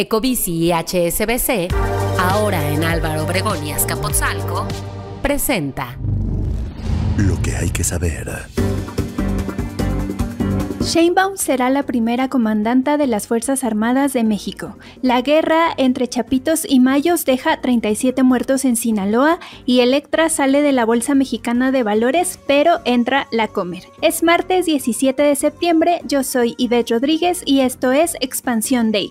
Ecobici y HSBC, ahora en Álvaro Obregón y Azcapotzalco, presenta Lo que hay que saber. Sheinbaum será la primera comandante de las Fuerzas Armadas de México. La guerra entre Chapitos y Mayos deja 37 muertos en Sinaloa y Electra sale de la Bolsa Mexicana de Valores, pero entra la Comer. Es martes 17 de septiembre, yo soy Ivette Rodríguez y esto es Expansión Daily.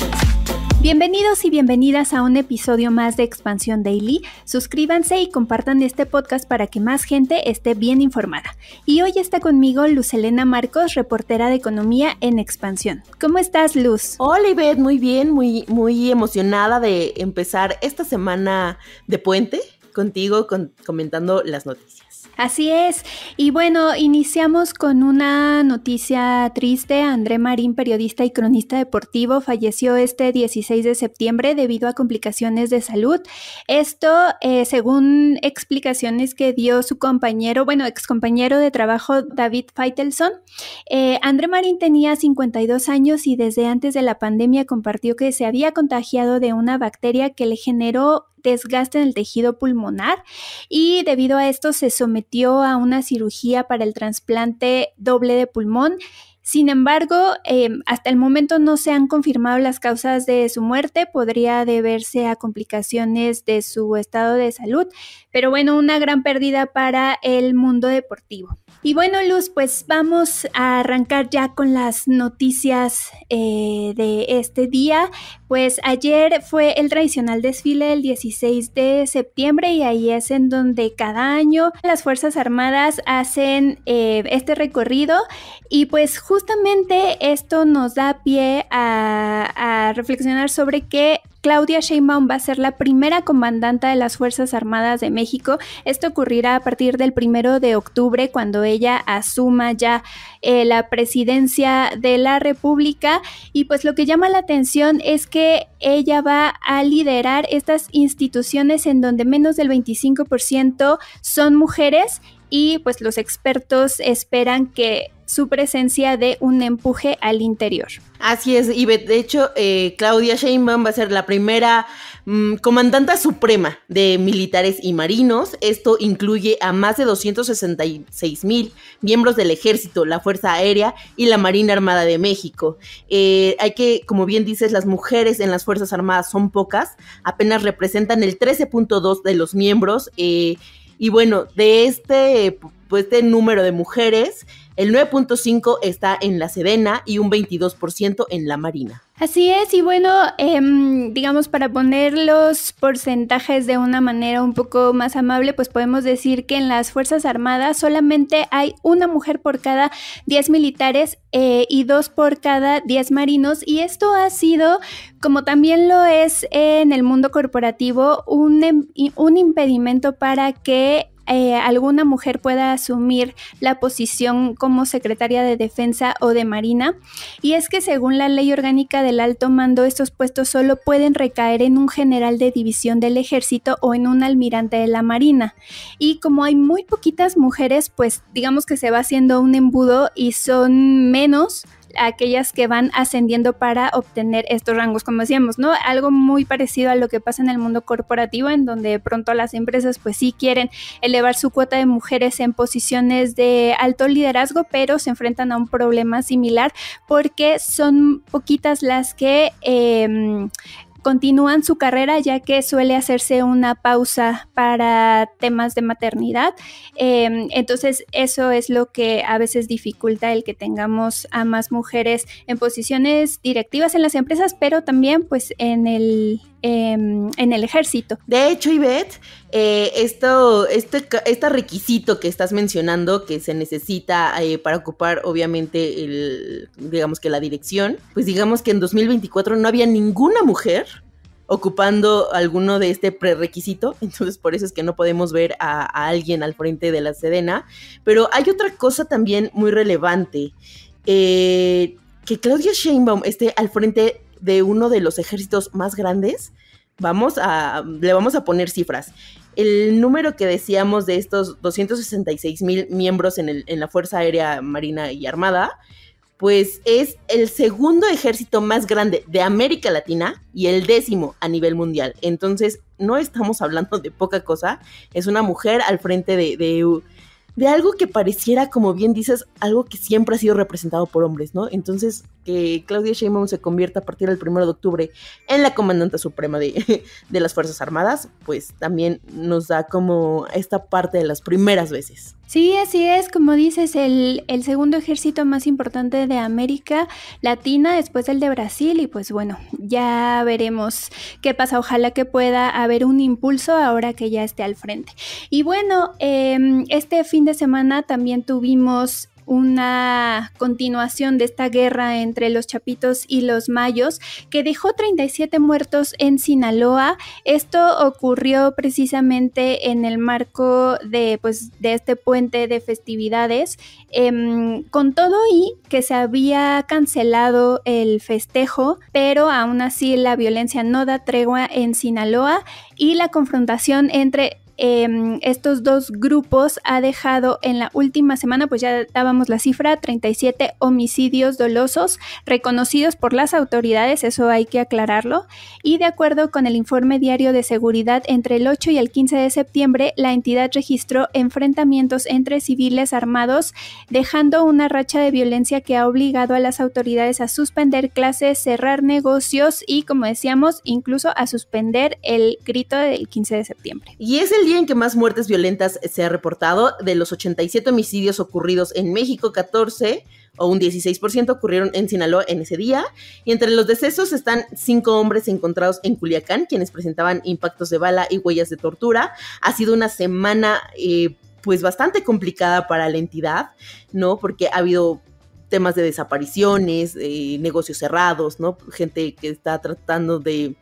Bienvenidos y bienvenidas a un episodio más de Expansión Daily. Suscríbanse y compartan este podcast para que más gente esté bien informada. Y hoy está conmigo Luz Elena Marcos, reportera de economía en Expansión. ¿Cómo estás, Luz? Hola, Ivette, muy bien, muy, muy emocionada de empezar esta semana de puente contigo comentando las noticias. Así es. Y bueno, iniciamos con una noticia triste. André Marín, periodista y cronista deportivo, falleció este 16 de septiembre debido a complicaciones de salud. Esto, eh, según explicaciones que dio su compañero, bueno, excompañero de trabajo David Feitelson, eh, André Marín tenía 52 años y desde antes de la pandemia compartió que se había contagiado de una bacteria que le generó desgaste en el tejido pulmonar y debido a esto se sometió a una cirugía para el trasplante doble de pulmón sin embargo, eh, hasta el momento no se han confirmado las causas de su muerte. Podría deberse a complicaciones de su estado de salud, pero bueno, una gran pérdida para el mundo deportivo. Y bueno, Luz, pues vamos a arrancar ya con las noticias eh, de este día. Pues ayer fue el tradicional desfile el 16 de septiembre y ahí es en donde cada año las Fuerzas Armadas hacen eh, este recorrido y pues justamente esto nos da pie a, reflexionar sobre que Claudia Sheinbaum va a ser la primera comandante de las Fuerzas Armadas de México. Esto ocurrirá a partir del primero de octubre, cuando ella asuma ya eh, la presidencia de la República. Y pues lo que llama la atención es que ella va a liderar estas instituciones en donde menos del 25% son mujeres y pues los expertos esperan que su presencia dé un empuje al interior. Así es, y de hecho eh, Claudia Sheinbaum va a ser la primera mm, comandante suprema de militares y marinos. Esto incluye a más de 266 mil miembros del ejército, la Fuerza Aérea y la Marina Armada de México. Eh, hay que, como bien dices, las mujeres en las Fuerzas Armadas son pocas, apenas representan el 13.2 de los miembros. Eh, y bueno, de este, pues, este, número de mujeres, el 9.5 está en la Sedena y un 22% en la Marina. Así es, y bueno, em, digamos, para poner los porcentajes de una manera un poco más amable, pues podemos decir que en las Fuerzas Armadas solamente hay una mujer por cada 10 militares eh, y dos por cada 10 marinos, y esto ha sido, como también lo es en el mundo corporativo, un, em, un impedimento para que eh, alguna mujer pueda asumir la posición como secretaria de defensa o de marina. Y es que según la ley orgánica del alto mando, estos puestos solo pueden recaer en un general de división del ejército o en un almirante de la marina. Y como hay muy poquitas mujeres, pues digamos que se va haciendo un embudo y son menos aquellas que van ascendiendo para obtener estos rangos, como decíamos, ¿no? Algo muy parecido a lo que pasa en el mundo corporativo, en donde pronto las empresas pues sí quieren elevar su cuota de mujeres en posiciones de alto liderazgo, pero se enfrentan a un problema similar porque son poquitas las que em, continúan su carrera ya que suele hacerse una pausa para temas de maternidad. Em, entonces eso es lo que a veces dificulta el que tengamos a más mujeres en posiciones directivas en las empresas, pero también pues en el Em, en el ejército. De hecho, Ivette, eh, esto, este, este, requisito que estás mencionando que se necesita eh, para ocupar, obviamente, digamos que la dirección, pues digamos que en 2024 no había ninguna mujer ocupando alguno de este prerequisito, entonces por eso es que no podemos ver a, a alguien al frente de la Sedena, pero hay otra cosa también muy relevante, eh, que Claudia Sheinbaum esté al frente de uno de los ejércitos más grandes, vamos a, le vamos a poner cifras. El número que decíamos de estos 266 mil miembros en, en la Fuerza Aérea Marina y Armada, pues es el segundo ejército más grande de América Latina y el décimo a nivel mundial. Entonces, no estamos hablando de poca cosa. Es una mujer al frente de de algo que pareciera, como bien dices, algo que siempre ha sido representado por hombres, ¿no? Entonces, que Claudia Sheinbaum se convierta a partir del 1 de octubre en la comandante suprema de, de las Fuerzas Armadas, pues también nos da como esta parte de las primeras veces. Sí, así es, como dices, el, el, segundo ejército más importante de América Latina, después el de Brasil, y pues bueno, ya veremos qué pasa. Ojalá que pueda haber un impulso ahora que ya esté al frente. Y bueno, em, este fin de semana también tuvimos una continuación de esta guerra entre los chapitos y los mayos que dejó 37 muertos en Sinaloa. Esto ocurrió precisamente en el marco de, pues, de este puente de festividades, em, con todo y que se había cancelado el festejo, pero aún así la violencia no da tregua en Sinaloa y la confrontación entre Em, estos dos grupos ha dejado en la última semana, pues ya dábamos la cifra, 37 homicidios dolosos reconocidos por las autoridades, eso hay que aclararlo, y de acuerdo con el informe diario de seguridad, entre el 8 y el 15 de septiembre, la entidad registró enfrentamientos entre civiles armados, dejando una racha de violencia que ha obligado a las autoridades a suspender clases, cerrar negocios y, como decíamos, incluso a suspender el grito del 15 de septiembre. Y es el en que más muertes violentas se ha reportado, de los 87 homicidios ocurridos en México, 14 o un 16% ocurrieron en Sinaloa en ese día. Y entre los decesos están cinco hombres encontrados en Culiacán, quienes presentaban impactos de bala y huellas de tortura. Ha sido una semana... Eh, pues bastante complicada para la entidad, ¿no? Porque ha habido temas de desapariciones, eh, negocios cerrados, ¿no? Gente que está tratando de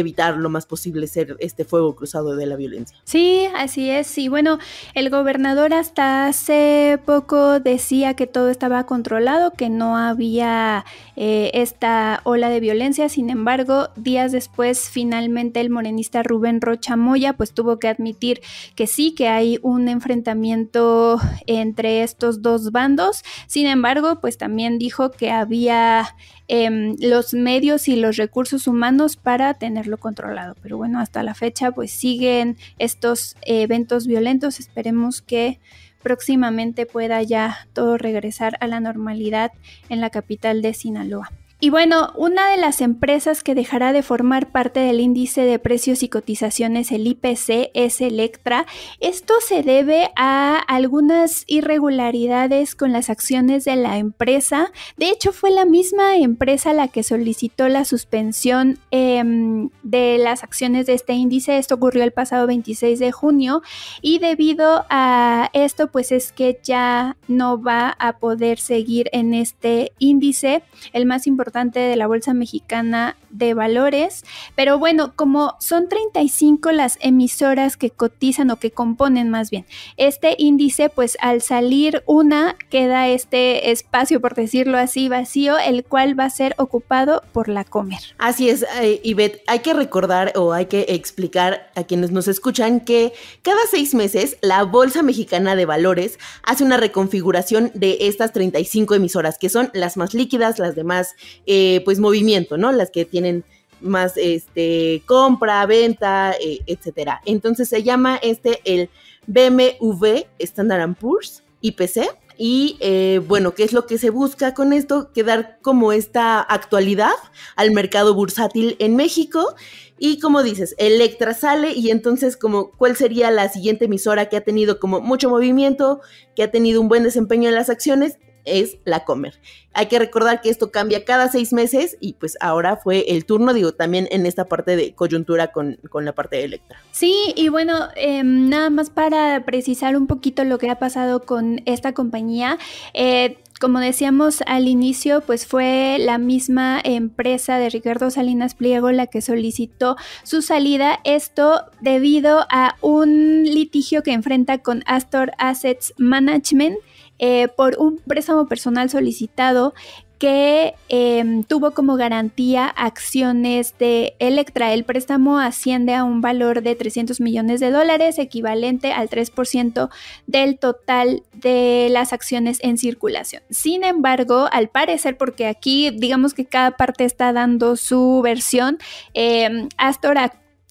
evitar lo más posible ser este fuego cruzado de la violencia. Sí, así es. Y bueno, el gobernador hasta hace poco decía que todo estaba controlado, que no había eh, esta ola de violencia. Sin embargo, días después, finalmente el morenista Rubén Rocha Moya pues tuvo que admitir que sí, que hay un enfrentamiento entre estos dos bandos. Sin embargo, pues también dijo que había Em, los medios y los recursos humanos para tenerlo controlado. Pero bueno, hasta la fecha pues siguen estos eventos violentos. Esperemos que próximamente pueda ya todo regresar a la normalidad en la capital de Sinaloa. Y bueno, una de las empresas que dejará de formar parte del índice de precios y cotizaciones, el IPC, es Electra. Esto se debe a algunas irregularidades con las acciones de la empresa. De hecho, fue la misma empresa la que solicitó la suspensión em, de las acciones de este índice. Esto ocurrió el pasado 26 de junio y debido a esto, pues es que ya no va a poder seguir en este índice, el más importante de la Bolsa Mexicana de Valores. Pero bueno, como son 35 las emisoras que cotizan o que componen más bien este índice, pues al salir una queda este espacio, por decirlo así, vacío, el cual va a ser ocupado por la Comer. Así es, eh, Ivette, hay que recordar o hay que explicar a quienes nos escuchan que cada seis meses la Bolsa Mexicana de Valores hace una reconfiguración de estas 35 emisoras, que son las más líquidas, las demás eh, pues movimiento, ¿no? Las que tienen más este, compra, venta, eh, etcétera. Entonces se llama este el BMV Standard Poor's IPC. Y eh, bueno, ¿qué es lo que se busca con esto? Quedar como esta actualidad al mercado bursátil en México. Y como dices, Electra sale y entonces como cuál sería la siguiente emisora que ha tenido como mucho movimiento, que ha tenido un buen desempeño en las acciones es la comer. Hay que recordar que esto cambia cada seis meses y pues ahora fue el turno, digo, también en esta parte de coyuntura con, la parte de Electra. Sí, y bueno, em, nada más para precisar un poquito lo que ha pasado con esta compañía. Eh, como decíamos al inicio, pues fue la misma empresa de Ricardo Salinas Pliego la que solicitó su salida, esto debido a un litigio que enfrenta con Astor Assets Management eh, por un préstamo personal solicitado que em, tuvo como garantía acciones de Electra. El préstamo asciende a un valor de 300 millones de dólares, equivalente al 3% del total de las acciones en circulación. Sin embargo, al parecer, porque aquí digamos que cada parte está dando su versión, eh,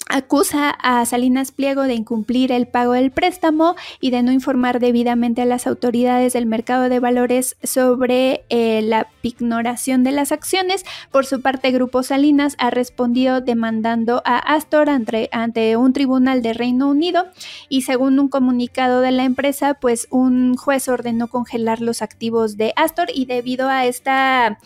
acusa a Salinas Pliego de incumplir el pago del préstamo y de no informar debidamente a las autoridades del mercado de valores sobre eh, la pignoración de las acciones. Por su parte, Grupo Salinas ha respondido demandando a Astor ante, ante un tribunal de Reino Unido y según un comunicado de la empresa, pues un juez ordenó congelar los activos de Astor y debido a esta,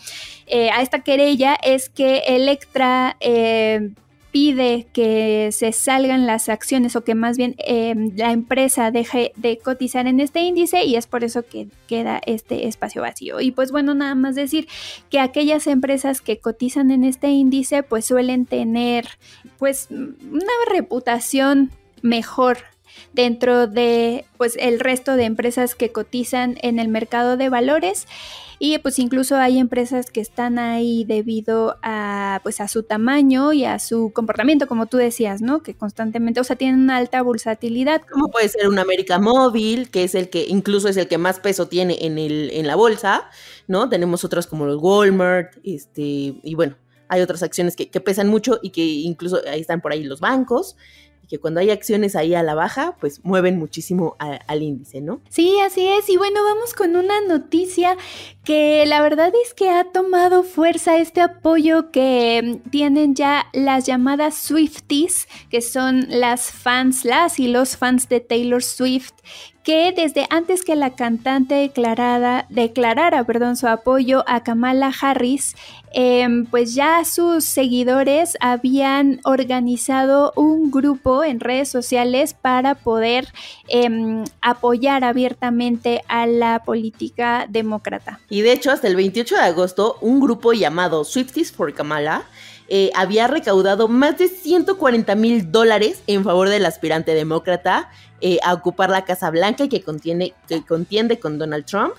eh, a esta querella es que Electra... Eh, pide que se salgan las acciones o que más bien em, la empresa deje de cotizar en este índice y es por eso que queda este espacio vacío. Y pues bueno, nada más decir que aquellas empresas que cotizan en este índice pues suelen tener pues una reputación mejor dentro de pues, el resto de empresas que cotizan en el mercado de valores y pues incluso hay empresas que están ahí debido a pues a su tamaño y a su comportamiento como tú decías no que constantemente o sea tienen una alta versatilidad como puede ser un América Móvil que es el que incluso es el que más peso tiene en el en la bolsa no tenemos otras como los Walmart este y bueno hay otras acciones que, que pesan mucho y que incluso ahí están por ahí los bancos y que cuando hay acciones ahí a la baja, pues mueven muchísimo al índice, ¿no? Sí, así es. Y bueno, vamos con una noticia que la verdad es que ha tomado fuerza este apoyo que mm, tienen ya las llamadas Swifties, que son las fans, las y los fans de Taylor Swift, que desde antes que la cantante declarada, declarara perdón, su apoyo a Kamala Harris, em, pues ya sus seguidores habían organizado un grupo en redes sociales para poder em, apoyar abiertamente a la política demócrata. Y de hecho, hasta el 28 de agosto, un grupo llamado Swifties for Kamala eh, había recaudado más de 140 mil dólares en favor del aspirante demócrata eh, a ocupar la Casa Blanca que, contiene, que contiende con Donald Trump.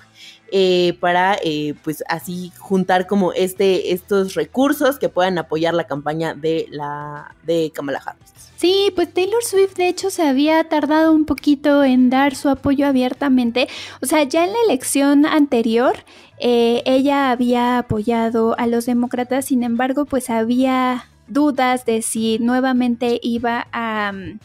Eh, para eh, pues así juntar como este estos recursos que puedan apoyar la campaña de la de Kamala Harris. Sí, pues Taylor Swift de hecho se había tardado un poquito en dar su apoyo abiertamente. O sea, ya en la elección anterior ella había apoyado a los demócratas, sin embargo, pues había dudas de si nuevamente iba a... Mm,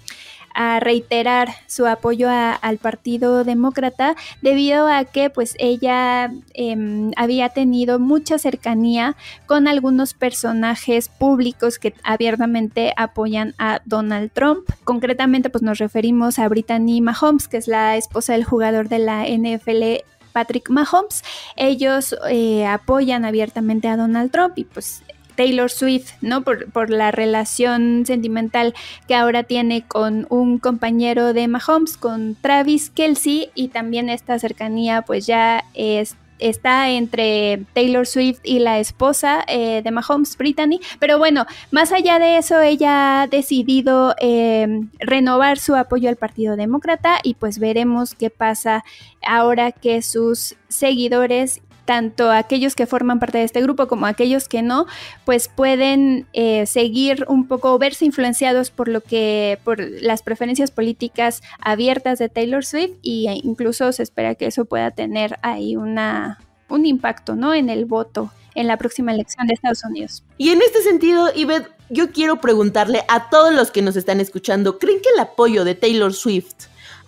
a reiterar su apoyo al Partido Demócrata debido a que pues ella em, había tenido mucha cercanía con algunos personajes públicos que abiertamente apoyan a Donald Trump. Concretamente pues nos referimos a Brittany Mahomes, que es la esposa del jugador de la NFL Patrick Mahomes. Ellos eh, apoyan abiertamente a Donald Trump y pues Taylor Swift, ¿no? Por, la relación sentimental que ahora tiene con un compañero de Mahomes, con Travis Kelsey, y también esta cercanía pues ya es, está entre Taylor Swift y la esposa eh, de Mahomes, Brittany. Pero bueno, más allá de eso, ella ha decidido eh, renovar su apoyo al Partido Demócrata y pues veremos qué pasa ahora que sus seguidores tanto aquellos que forman parte de este grupo como aquellos que no, pues pueden eh, seguir un poco, verse influenciados por lo que, por las preferencias políticas abiertas de Taylor Swift y e incluso se espera que eso pueda tener ahí una, un impacto, ¿no? En el voto en la próxima elección de Estados Unidos. Y en este sentido, Ivette, yo quiero preguntarle a todos los que nos están escuchando, ¿creen que el apoyo de Taylor Swift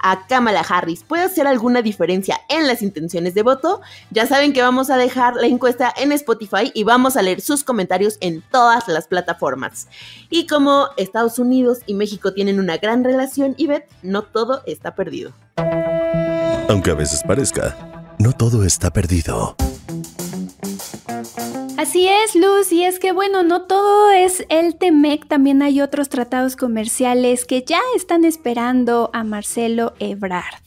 a Kamala Harris. ¿Puede hacer alguna diferencia en las intenciones de voto? Ya saben que vamos a dejar la encuesta en Spotify y vamos a leer sus comentarios en todas las plataformas. Y como Estados Unidos y México tienen una gran relación, Ivette, no todo está perdido. Aunque a veces parezca, no todo está perdido. Así es, Luz, y es que bueno, no todo es el Temec, también hay otros tratados comerciales que ya están esperando a Marcelo Ebrard.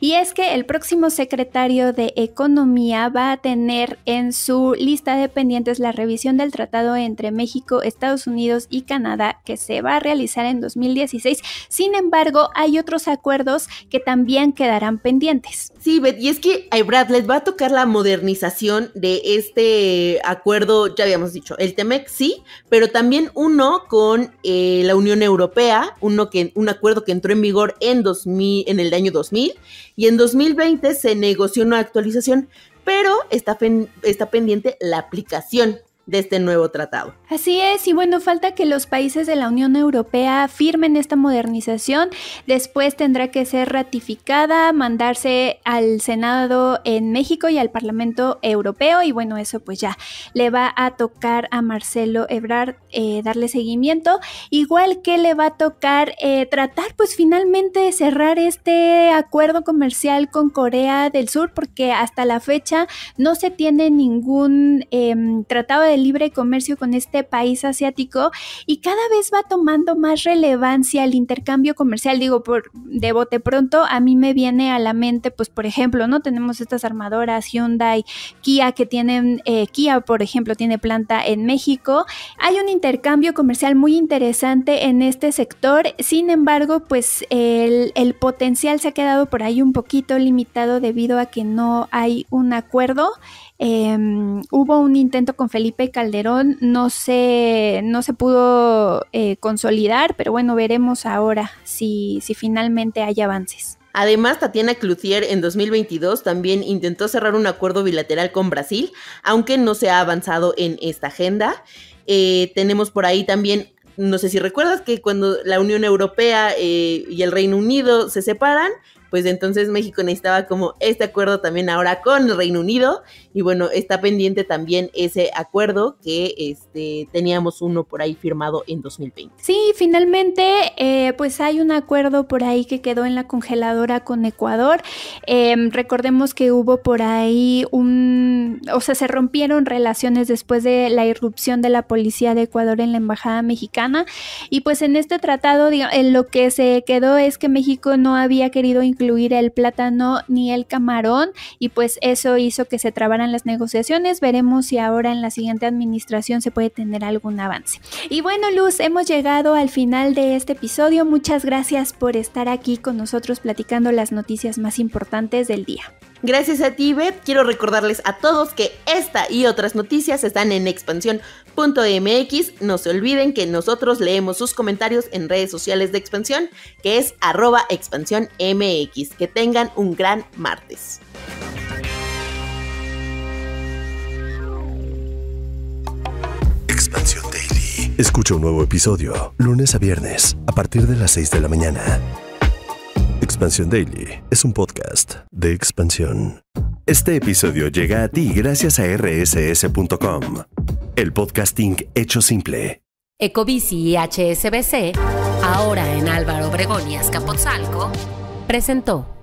Y es que el próximo secretario de Economía va a tener en su lista de pendientes la revisión del tratado entre México, Estados Unidos y Canadá que se va a realizar en 2016. Sin embargo, hay otros acuerdos que también quedarán pendientes. Sí, y es que a Ebrard les va a tocar la modernización de este acuerdo ya habíamos dicho, el TEMEC sí, pero también uno con eh, la Unión Europea, uno que, un acuerdo que entró en vigor en, 2000, en el año 2000 y en 2020 se negoció una actualización, pero está, está pendiente la aplicación de este nuevo tratado. Así es, y bueno, falta que los países de la Unión Europea firmen esta modernización, después tendrá que ser ratificada, mandarse al Senado en México y al Parlamento Europeo, y bueno, eso pues ya le va a tocar a Marcelo Ebrard eh, darle seguimiento, igual que le va a tocar eh, tratar pues finalmente de cerrar este acuerdo comercial con Corea del Sur, porque hasta la fecha no se tiene ningún em, tratado de libre comercio con este este país asiático y cada vez va tomando más relevancia el intercambio comercial. Digo, por, de bote pronto a mí me viene a la mente, pues por ejemplo, ¿no? Tenemos estas armadoras Hyundai, Kia que tienen, eh, Kia por ejemplo tiene planta en México. Hay un intercambio comercial muy interesante en este sector, sin embargo, pues el, el potencial se ha quedado por ahí un poquito limitado debido a que no hay un acuerdo Em, hubo un intento con Felipe Calderón, no se, no se pudo eh, consolidar, pero bueno, veremos ahora si, si finalmente hay avances. Además, Tatiana Cloutier en 2022 también intentó cerrar un acuerdo bilateral con Brasil, aunque no se ha avanzado en esta agenda. Eh, tenemos por ahí también, no sé si recuerdas que cuando la Unión Europea eh, y el Reino Unido se separan, pues entonces México necesitaba como este acuerdo también ahora con el Reino Unido y bueno, está pendiente también ese acuerdo que este, teníamos uno por ahí firmado en 2020. Sí, finalmente eh, pues hay un acuerdo por ahí que quedó en la congeladora con Ecuador. Em, recordemos que hubo por ahí un, o sea, se rompieron relaciones después de la irrupción de la policía de Ecuador en la Embajada Mexicana y pues en este tratado, en lo que se quedó es que México no había querido incluir incluir el plátano ni el camarón y pues eso hizo que se trabaran las negociaciones. Veremos si ahora en la siguiente administración se puede tener algún avance. Y bueno, Luz, hemos llegado al final de este episodio. Muchas gracias por estar aquí con nosotros platicando las noticias más importantes del día. Gracias a ti, Beth. Quiero recordarles a todos que esta y otras noticias están en expansión.mx. No se olviden que nosotros leemos sus comentarios en redes sociales de expansión, que es arroba MX que tengan un gran martes. Expansión Daily. Escucha un nuevo episodio lunes a viernes a partir de las 6 de la mañana. Expansión Daily es un podcast de expansión. Este episodio llega a ti gracias a rss.com, el podcasting hecho simple. Ecobici y HSBC, ahora en Álvaro Obregón y presentó.